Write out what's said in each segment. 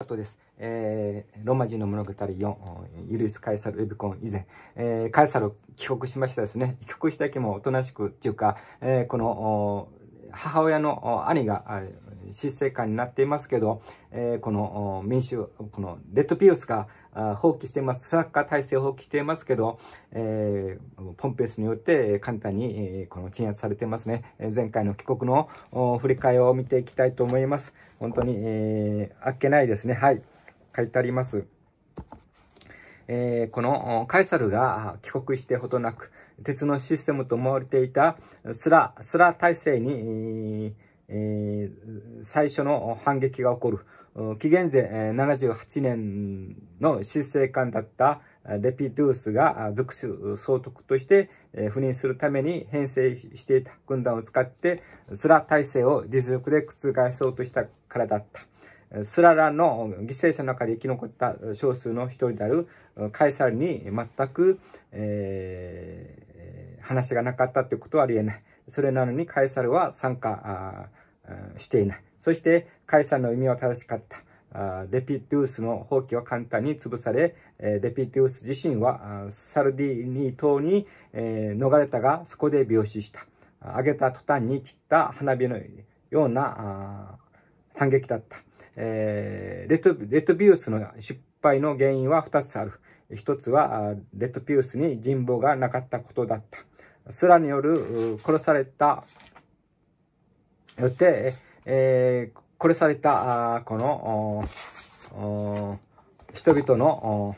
あとです、えー、ローマ人の物語4、ユリウス・カエサル・エビコン以前、えー、カエサル帰国しましたですね。帰国した時もおとなしく、というか、えー、この、母親の兄が失政官になっていますけど、えこの民主、このレッドピウスが放棄してます、サッカー体制を放棄していますけど、えポンペースによって簡単にこの鎮圧されてますね。前回の帰国の振り返りを見ていきたいと思います。本当に、あっけないですね。はい。書いてあります。えー、このカエサルが帰国してほどなく、鉄のシステムと思われていたスラ、スラ体制に、えー、最初の反撃が起こる。紀元前78年の執政官だったレピドゥースが属州総督として赴任するために編成していた軍団を使ってスラ体制を実力で覆そうとしたからだった。スララの犠牲者の中で生き残った少数の一人であるカイサルに全く、えー話がなかったということはありえない。それなのにカエサルは参加していない。そしてカエサルの意味は正しかった。レピティウスの放棄は簡単に潰され、レピティウス自身はサルディニ島に逃れたが、そこで病死した。あげた途端に散った花火のような反撃だった。レトビウスの出敗の原因は2つある。1つは、レッドピウスに人望がなかったことだった。スラによる殺された、よって、えー、殺された、この、人々の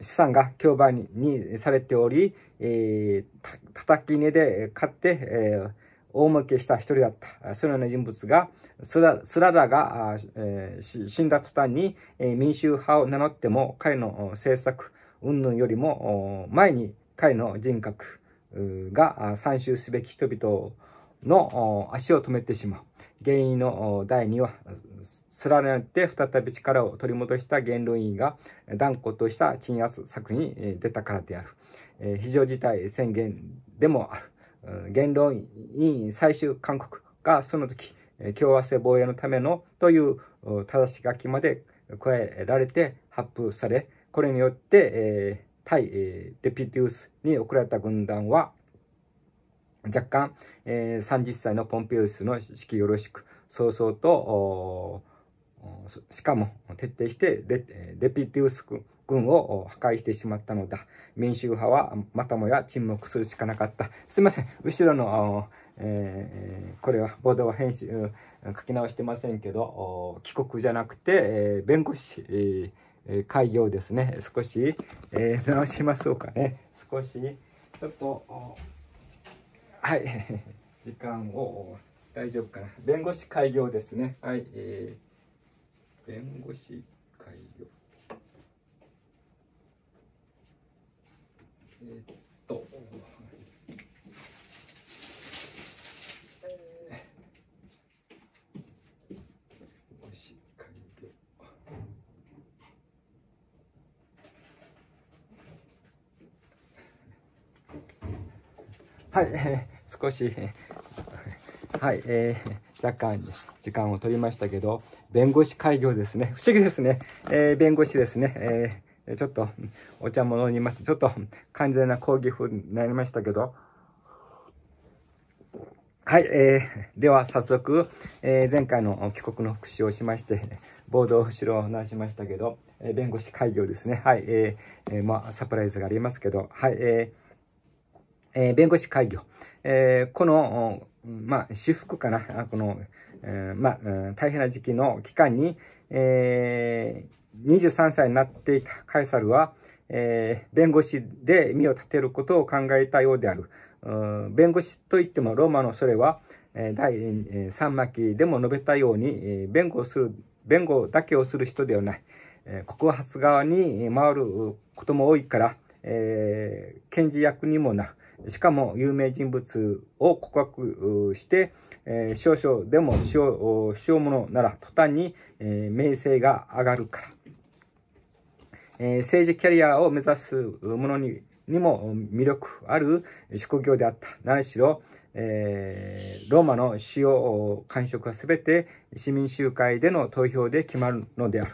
資産が競売にされており、えー、叩き値で買って、えー、大儲けした一人だった。そのような人物が、スラスラが、えー、死んだ途端に、えー、民衆派を名乗っても彼の政策云々よりも前に彼の人格が参集すべき人々の足を止めてしまう。原因の第2は、すらって再び力を取り戻した言論員が断固とした鎮圧策に出たからである。えー、非常事態宣言でもある。言論委員最終勧告がその時、共和制防衛のためのという正し書きまで加えられて発布され、これによって、えー、対、えー、デピデュースに送られた軍団は、若干、えー、30歳のポンピウスの指揮よろしく、早々と、しかも徹底してデデピデュース軍を破壊してしまったのだ。民衆派はまたもや沈黙するしかなかった。すいません。後ろのえー、これは報道編集、書き直してませんけど帰国じゃなくて、えー、弁護士、えー、開業ですね少し、えー、直しましょうかね少しちょっとはい 時間を大丈夫かな弁護士開業ですねはい、えー、弁護士開業えーはい、えー、少し、はい、えー、若干時間を取りましたけど、弁護士開業ですね。不思議ですね。えー、弁護士ですね。えーちょっと、お茶物にいます。ちょっと、完全な抗議風になりましたけど。はい、えー、では早速、えー、前回の帰国の復習をしまして、暴動後ろを直しましたけど、えー、弁護士開業ですね。はい、えー、えー、まあ、サプライズがありますけど、はい、えーえー、弁護士会議を、えー、この、まあ、私服かな、この、えー、まあ、大変な時期の期間に、えー、23歳になっていたカエサルは、えー、弁護士で身を立てることを考えたようである。弁護士といってもローマのそれは、第3巻でも述べたように、弁護する、弁護だけをする人ではない。告発側に回ることも多いから、えー、検事役にもなる。しかも有名人物を告白して、えー、少々でもうものなら途端に、えー、名声が上がるから、えー、政治キャリアを目指す者ににも魅力ある職業であった。何しろ、えー、ローマの使用、感触は全て市民集会での投票で決まるのである。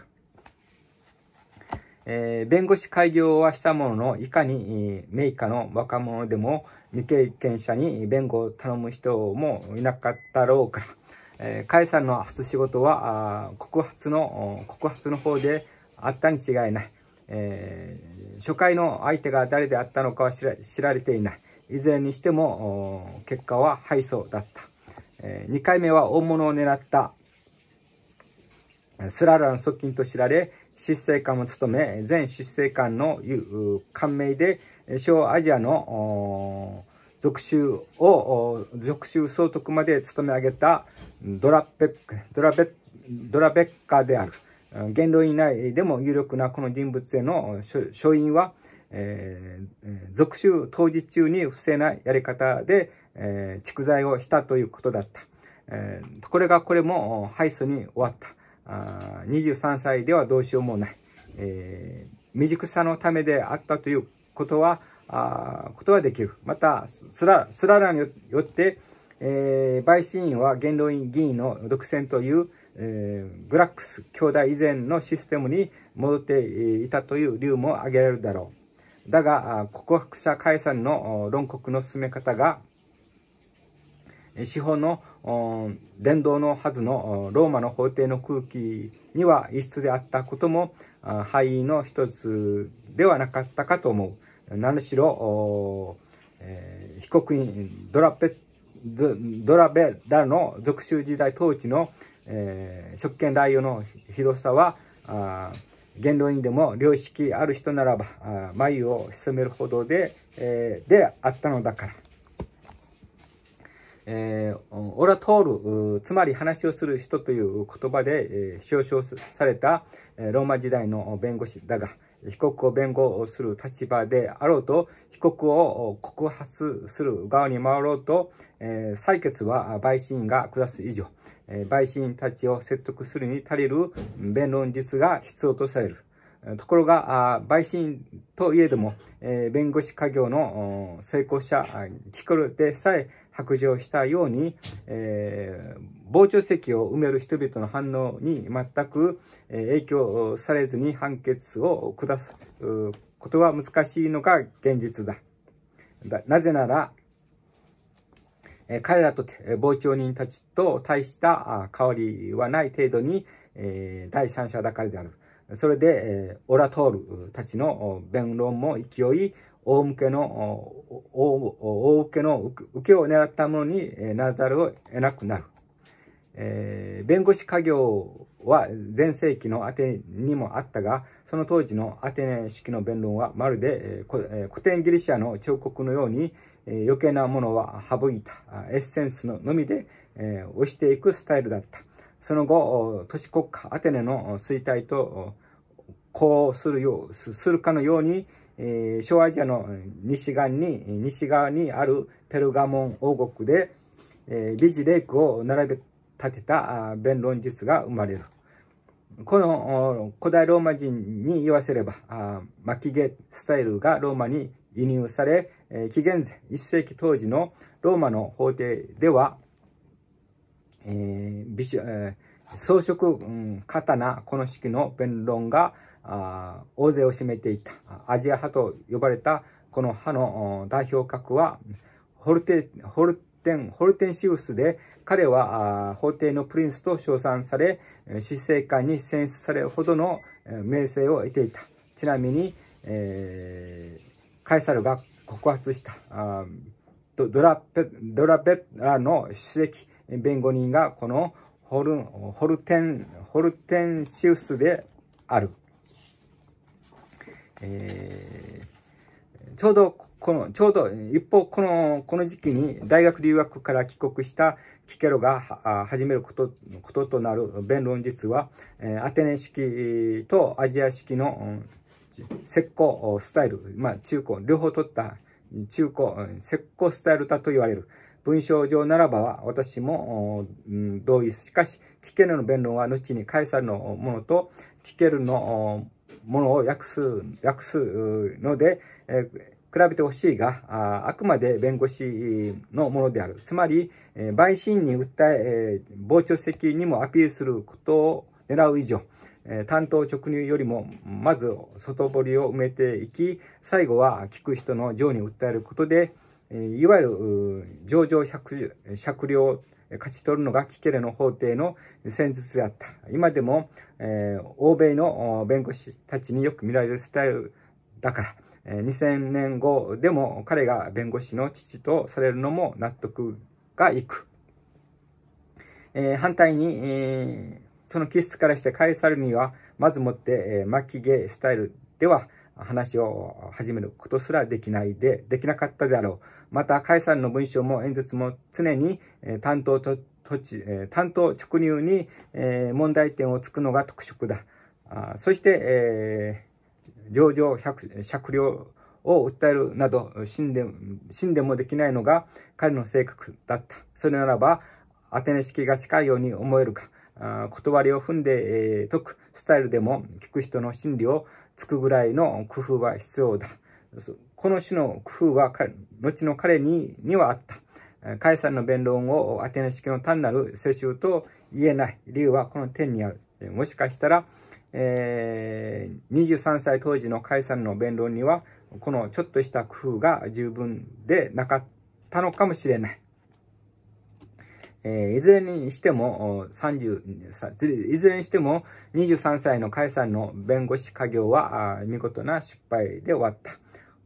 えー、弁護士開業はしたものの、いかに、えー、カの若者でも未経験者に弁護を頼む人もいなかったろうから、えー、甲斐さんの初仕事は、告発の、告発の方であったに違いない。えー、初回の相手が誰であったのかは知られていない。いずれにしても、結果は敗訴だった。えー、2回目は大物を狙ったスララの側近と知られ、執政官を務め、前執政官の官名で、小アジアの属州を、属州総督まで務め上げたドラペドラベドラベッカである。元老院内でも有力なこの人物への書院は、えー、属州当時中に不正なやり方で、えー、蓄財をしたということだった。えー、これがこれも敗訴に終わった。あ23歳ではどうしようもない、えー、未熟さのためであったということは、あことはできる。また、すら、すららによって、えー、陪審員は元老院議員の独占という、えー、グラックス兄弟以前のシステムに戻っていたという理由も挙げられるだろう。だが、告白者解散の論告の進め方が、司法の伝道のはずのローマの法廷の空気には異質であったことも敗因の一つではなかったかと思う何しろ、えー、被告人ドラペドラベラの属州時代統治の、えー、職権乱用の広さは言論院でも良識ある人ならば眉を潜めるほどでえー、であったのだから。えー、オラトール、つまり話をする人という言葉で、えー、表彰された、えローマ時代の弁護士だが、被告を弁護する立場であろうと、被告を告発する側に回ろうと、えー、採決は陪審員が下す以上、えー、陪審員たちを説得するに足りる弁論術が必要とされる。ところが、陪審員といえども、えー、弁護士家業の成功者、キコルでさえ、白状したように、えー、傍聴席を埋める人々の反応に全く影響されずに判決を下すことは難しいのが現実だ。だなぜなら、え彼らと傍聴人たちと大した変わりはない程度に、え第三者ばかりである。それで、えオラトールたちの弁論も勢い大向けの、大受けの受けを狙ったものにならざるを得なくなる。えー、弁護士家業は前世紀のアテネにもあったが、その当時のアテネ式の弁論はまるで、えー、古典ギリシアの彫刻のように、えー、余計なものは省いた、エッセンスののみで、えー、押していくスタイルだった。その後、都市国家アテネの衰退と、こうするよう、するかのように、えー、小アジアの西側に、西側にあるペルガモン王国で、えー、ビジレイクを並べ立てた弁論術が生まれる。この古代ローマ人に言わせれば、巻き毛スタイルがローマに輸入され、えー、紀元前1世紀当時のローマの法廷では、えー美えー、装飾、うん、刀、この式の弁論が、あ大勢を占めていたアジア派と呼ばれたこの派の代表格はホルテホルテンホルテンシウスで彼は法廷のプリンスと称賛され死生観に選出されるほどの名声を得ていたちなみに、えー、カエサルが告発したあドドラペドラペラの首席弁護人がこのホルホルテンホルテンシウスである。えー、ちょうど、この、ちょうど、一方、この、この時期に大学留学から帰国したキケロが始めること、こととなる弁論術は、えー、アテネ式とアジア式の、石膏スタイル、まあ中古、両方取った中古、石膏スタイルだと言われる。文章上ならばは私も、うん、同意。しかし、キケロの弁論は後にカエサルのものとキケルのものを訳す、訳すので、え比べてほしいがあ、あくまで弁護士のものである。つまり、え陪審に訴え傍聴席にもアピールすることを狙う以上、担当直入よりもまず外堀を埋めていき最後は聞く人の情に訴えることでいわゆる情状酌量勝ち取るのがキケレの法廷の戦術であった。今でも、えー、欧米の弁護士たちによく見られるスタイルだから、えー、2000年後でも彼が弁護士の父とされるのも納得がいく。えー、反対に、えー、その気質からして返されるには、まずもって、えー、巻き毛スタイルでは、話を始めることすらできないで、できなかったであろう。また、解散の文章も演説も常に担当と、担当直入に問題点をつくのが特色だ。そして、上場酌量を訴えるなど死んで、死んでもできないのが彼の性格だった。それならば、アテネ式が近いように思えるか、断りを踏んで解くスタイルでも聞く人の心理をつくぐらいの工夫は必要だ。この種の工夫は、後の彼ににはあった。カエサルの弁論をアテネ式の単なる世襲と言えない理由はこの点にある。もしかしたら、えー、23歳当時のカエサルの弁論には、このちょっとした工夫が十分でなかったのかもしれない。えー、いずれにしても、いずれにしても、23歳の解散の弁護士家業は、見事な失敗で終わった。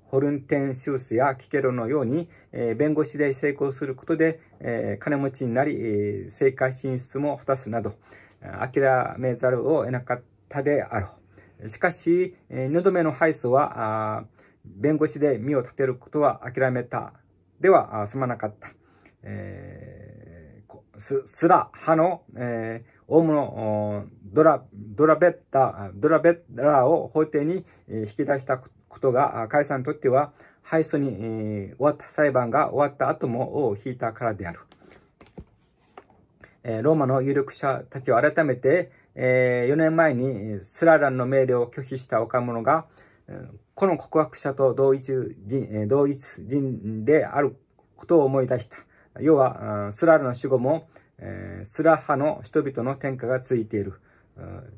ホルンテンシウスやキケロのように、えー、弁護士で成功することで、えー、金持ちになり、えー、政界進出も果たすなど、諦めざるを得なかったであろう。しかし、えー、2度目の敗訴は、弁護士で身を立てることは諦めたでは済まなかった。えーす、すら、歯の、えー、大物、ドラ、ドラベッタ、ドラベッラを法廷に引き出したことが、解散にとっては、敗訴に、えー、終わった裁判が終わった後もを引いたからである。えー、ローマの有力者たちは改めて、えー、4年前にスラランの命令を拒否した若者が、この告白者と同一人同一人であることを思い出した。要は、スラルの死後も、スラ派の人々の天下がついている。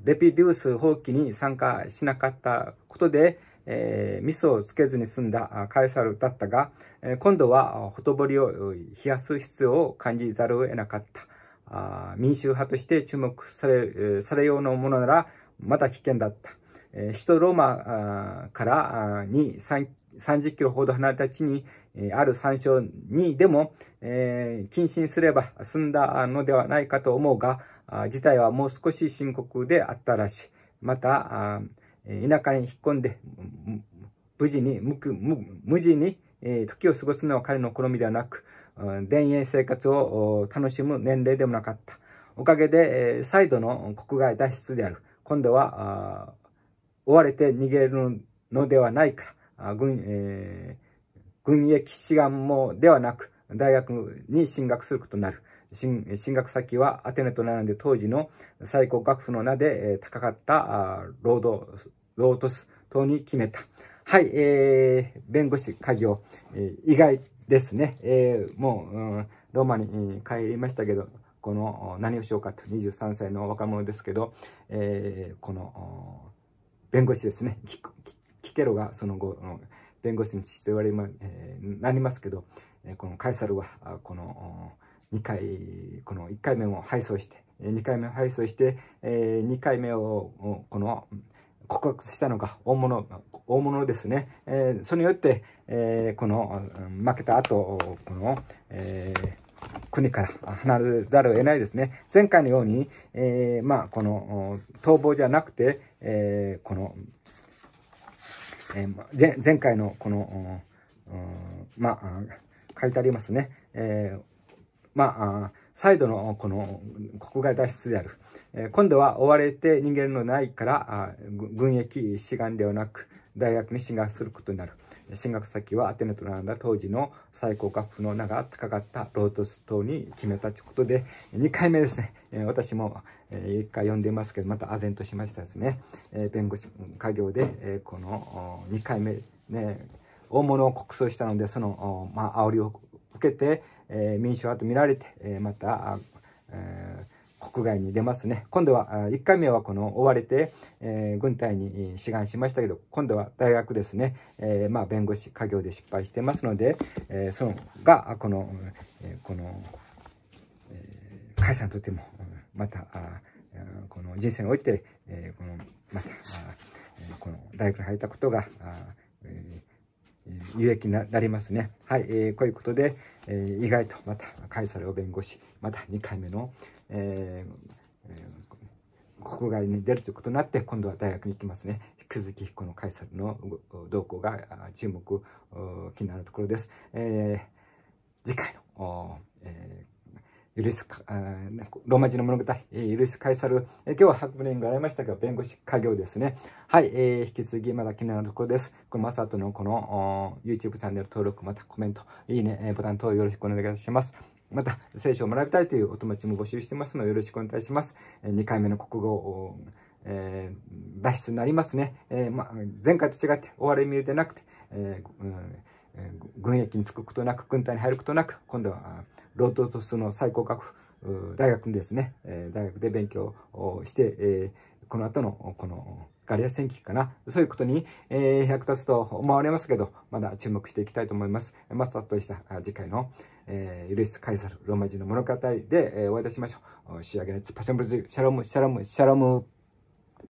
レピデュース放棄に参加しなかったことで、えー、ミスをつけずに済んだカエサルだったが、えー、今度はほとぼりを冷やす必要を感じざるを得なかった。あ民衆派として注目され,、えされようのものなら、まだ危険だった。えー、首都ローマからに 30, 30キロほど離れた地に、ある参照にでも、えー、謹慎すれば済んだのではないかと思うが、事態はもう少し深刻であったらしい。また、田舎に引っ込んで、無事に、無無事に、え時を過ごすのは彼の好みではなく、田園生活を楽しむ年齢でもなかった。おかげで、え再度の国外脱出である。今度は、追われて逃げるのではないか。軍、えー軍役志願もではなく、大学に進学することになる。進学先はアテネと並んで当時の最高学府の名で高かったロード、ロートス等に決めた。はい、えー、弁護士家業、えー、意外ですね。えー、もう、うん、ローマに帰りましたけど、この何をしようかと23歳の若者ですけど、えー、この弁護士ですねキケロがその後弁護士の父と言われま、えー、なりますけど、えー、このカエサルはこの2回この1回目を敗訴して2回目を敗訴して、えー、2回目をこの告白したのが大物大物ですね、えー、それによって、えー、この負けた後この、えー、国から離れざるを得ないですね前回のように、えー、まあこの逃亡じゃなくて、えー、このえー、前回のこの、まあ、書いてありますね、えー、まあ、再度のこの国外脱出である、えー、今度は追われて逃げるのないから、軍役志願ではなく、大学に進学することになる。進学先はアテネと並んだ当時の最高学府の名が高かったロートス島に決めたということで、2回目ですね、私も、一1回読んでますけど、また唖然としましたですね。弁護士家業で、この2回目、ね、大物を告訴したので、その、まあ、煽りを受けて、民主派と見られて、また、えー国外に出ますね。今度は、1回目はこの追われて、えー、軍隊に志願しましたけど、今度は大学ですね、えー、まあ、弁護士、家業で失敗してますので、えー、そのが、この、えこの、えー、会さんにとっても、また、この人生において、えこの、また、この大学に入ったことが、え有益になりますね。はい、えー、こういうことで、えー、意外とまたカイサルを弁護士、また2回目の、えー、えー、国外に出るということになって、今度は大学に行きますね。引き続きこのカイサルの動向が注目、気になるところです。えー、次回の、えー、ユリスローマ字の物語、ユリス・カイサル、えー、今日は白文がありましたが、弁護士家業ですね。はい、えー、引き続きまだ気になるところです。このマサトのこの YouTube チャンネル登録、またコメント、いいね、ボタン等よろしくお願いします。また、聖書を学びたいというお友達も募集してますので、よろしくお願いします。2回目の国語を、えー、脱出になりますね。えー、ま、前回と違って、終わり見えてなくて、えーうんえー、軍役に就くことなく、軍隊に入ることなく、今度は、ロードトスの最高学府、大学にですね、えー、大学で勉強をして、えー、この後の、この、ガリア戦記かな。そういうことに、えー、役立つと思われますけど、まだ注目していきたいと思います。マスターとした次回の、えー、イエス・カイサル、ローマ人の物語で、えー、お会いいたしましょう。仕上げのパッションブルズ、シャロム、シャロム、シャロム。